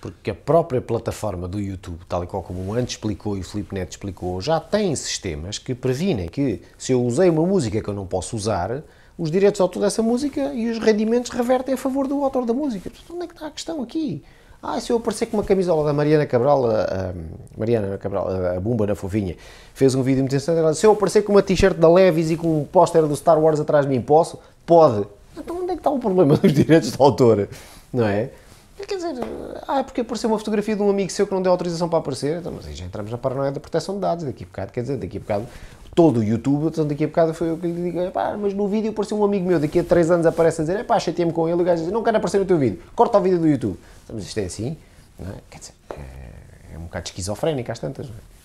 porque a própria plataforma do YouTube, tal e qual como o Ante explicou e o Felipe Neto explicou, já tem sistemas que previnem que se eu usei uma música que eu não posso usar, os direitos de autor dessa música e os rendimentos revertem a favor do autor da música. Portanto, onde é que está a questão aqui? Ah, se eu aparecer com uma camisola da Mariana Cabral, a, a Mariana Cabral, a, a Bumba na Fofinha, fez um vídeo muito interessante. Se eu aparecer com uma t-shirt da Levis e com um póster do Star Wars atrás de mim, posso? Pode. Então onde é que está o problema dos direitos de autor? Não é? Quer dizer, ah, é porque apareceu uma fotografia de um amigo seu que não deu autorização para aparecer, então, mas aí já entramos na paranoia da proteção de dados, daqui a bocado, quer dizer, daqui a bocado, todo o YouTube, então daqui a bocado foi eu que lhe digo, pá, mas no vídeo apareceu um amigo meu, daqui a 3 anos aparece a dizer, pá, chateei-me com ele, o gajo diz, não quero aparecer no teu vídeo, corta o vídeo do YouTube. Então, mas isto é assim, não é? Quer dizer, é, é um bocado esquizofrénico às tantas, não é?